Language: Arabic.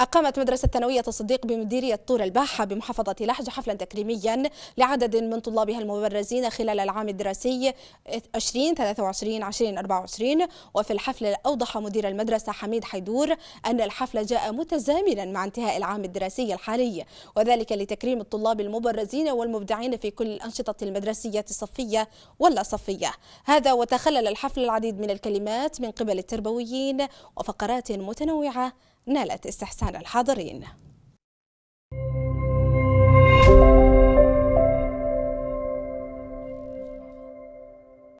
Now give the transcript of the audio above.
أقامت مدرسة ثانوية الصديق بمديرية طور الباحة بمحافظة لحج حفلا تكريميا لعدد من طلابها المبرزين خلال العام الدراسي 2023-2024 وفي الحفل أوضح مدير المدرسة حميد حيدور أن الحفل جاء متزامنا مع انتهاء العام الدراسي الحالي وذلك لتكريم الطلاب المبرزين والمبدعين في كل الأنشطة المدرسية الصفية ولا صفية هذا وتخلل الحفل العديد من الكلمات من قبل التربويين وفقرات متنوعة نالت استحسان الحاضرين